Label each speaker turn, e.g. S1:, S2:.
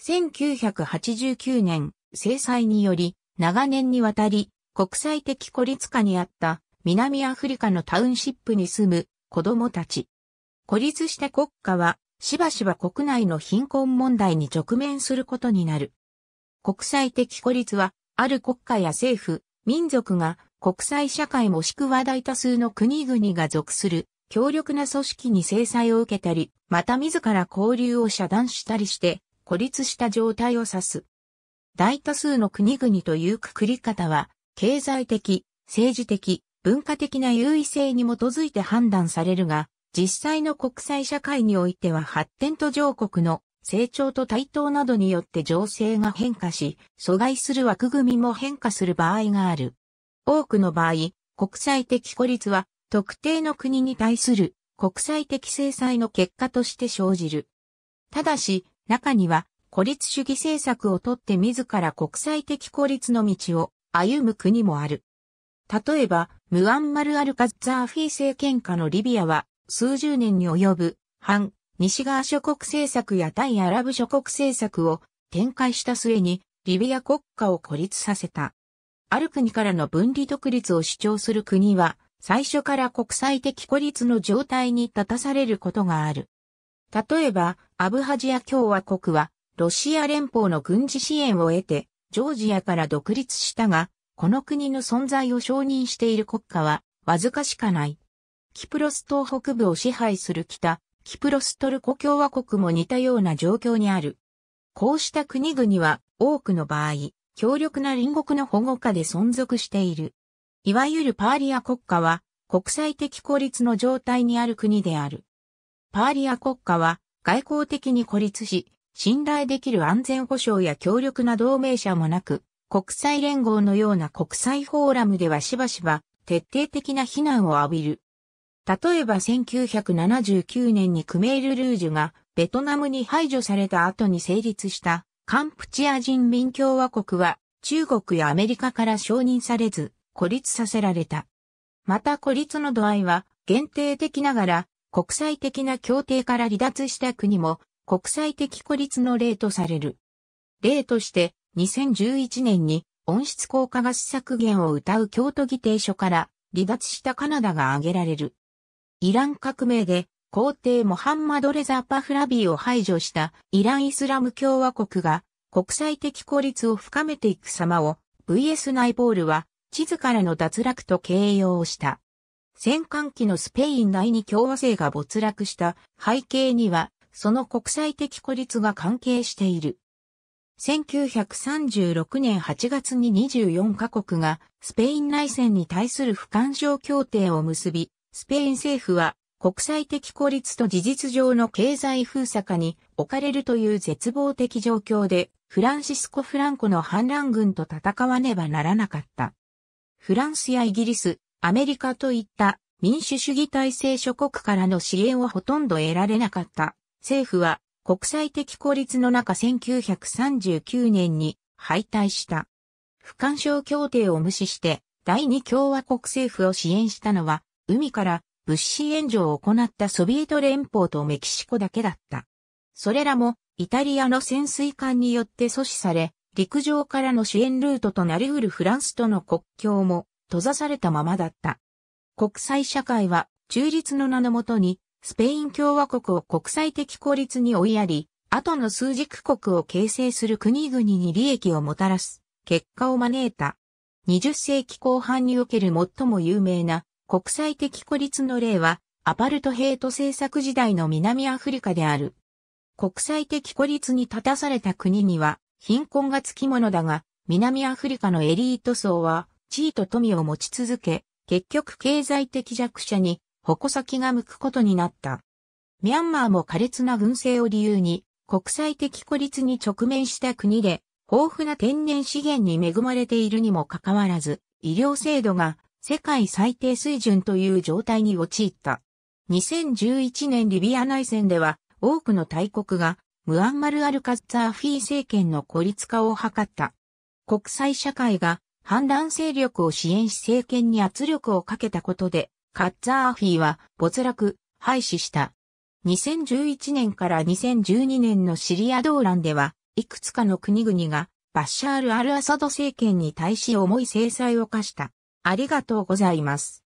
S1: 1989年、制裁により、長年にわたり、国際的孤立下にあった南アフリカのタウンシップに住む子供たち。孤立した国家はしばしば国内の貧困問題に直面することになる。国際的孤立はある国家や政府、民族が国際社会もしくは大多数の国々が属する強力な組織に制裁を受けたり、また自ら交流を遮断したりして孤立した状態を指す。大多数の国々というくくり方は、経済的、政治的、文化的な優位性に基づいて判断されるが、実際の国際社会においては発展途上国の成長と対等などによって情勢が変化し、阻害する枠組みも変化する場合がある。多くの場合、国際的孤立は特定の国に対する国際的制裁の結果として生じる。ただし、中には孤立主義政策をとって自ら国際的孤立の道を歩む国もある。例えば、ムアンマル・アルカッザーフィー政権下のリビアは数十年に及ぶ反西側諸国政策や対アラブ諸国政策を展開した末にリビア国家を孤立させた。ある国からの分離独立を主張する国は最初から国際的孤立の状態に立たされることがある。例えば、アブハジア共和国は、ロシア連邦の軍事支援を得て、ジョージアから独立したが、この国の存在を承認している国家は、わずかしかない。キプロス東北部を支配する北、キプロストルコ共和国も似たような状況にある。こうした国々は、多くの場合、強力な隣国の保護下で存続している。いわゆるパーリア国家は、国際的孤立の状態にある国である。パーリア国家は外交的に孤立し、信頼できる安全保障や強力な同盟者もなく、国際連合のような国際フォーラムではしばしば徹底的な非難を浴びる。例えば1979年にクメール・ルージュがベトナムに排除された後に成立したカンプチア人民共和国は中国やアメリカから承認されず孤立させられた。また孤立の度合いは限定的ながら国際的な協定から離脱した国も国際的孤立の例とされる。例として2011年に温室効果ガス削減を謳う京都議定書から離脱したカナダが挙げられる。イラン革命で皇帝モハンマド・レザー・パフラビーを排除したイラン・イスラム共和国が国際的孤立を深めていく様を VS ナイボールは地図からの脱落と形容した。戦艦機のスペイン内に共和制が没落した背景には、その国際的孤立が関係している。1936年8月に24カ国がスペイン内戦に対する不干渉協定を結び、スペイン政府は国際的孤立と事実上の経済封鎖下に置かれるという絶望的状況で、フランシスコ・フランコの反乱軍と戦わねばならなかった。フランスやイギリス、アメリカといった民主主義体制諸国からの支援をほとんど得られなかった政府は国際的孤立の中1939年に敗退した。不干渉協定を無視して第二共和国政府を支援したのは海から物資援助を行ったソビエト連邦とメキシコだけだった。それらもイタリアの潜水艦によって阻止され、陸上からの支援ルートとなりうるフランスとの国境も閉ざされたままだった。国際社会は中立の名のもとにスペイン共和国を国際的孤立に追いやり、後の数軸国を形成する国々に利益をもたらす結果を招いた。20世紀後半における最も有名な国際的孤立の例はアパルトヘイト政策時代の南アフリカである。国際的孤立に立たされた国には貧困がつきものだが、南アフリカのエリート層は地位と富を持ち続け、結局経済的弱者に矛先が向くことになった。ミャンマーも苛烈な軍政を理由に国際的孤立に直面した国で豊富な天然資源に恵まれているにもかかわらず医療制度が世界最低水準という状態に陥った。2011年リビア内戦では多くの大国がムアンマル・アルカッツァーフィー政権の孤立化を図った。国際社会が反乱勢力を支援し政権に圧力をかけたことで、カッザーフィーは没落、廃止した。2011年から2012年のシリア動乱では、いくつかの国々がバッシャール・アル・アサド政権に対し重い制裁を課した。ありがとうございます。